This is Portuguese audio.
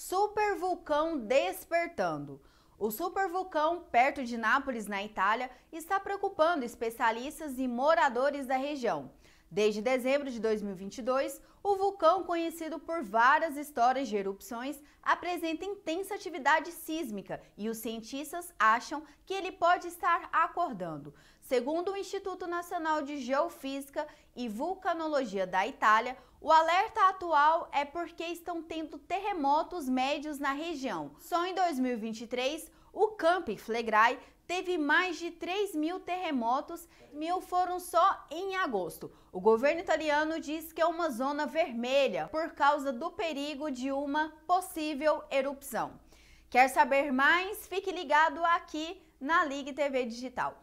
Super vulcão despertando. O super vulcão perto de Nápoles, na Itália, está preocupando especialistas e moradores da região. Desde dezembro de 2022, o vulcão, conhecido por várias histórias de erupções, apresenta intensa atividade sísmica e os cientistas acham que ele pode estar acordando. Segundo o Instituto Nacional de Geofísica e Vulcanologia da Itália, o alerta atual é porque estão tendo terremotos médios na região. Só em 2023, o Camp Flegrai teve mais de 3 mil terremotos, mil foram só em agosto. O governo italiano diz que é uma zona vermelha por causa do perigo de uma possível erupção. Quer saber mais? Fique ligado aqui na Ligue TV Digital.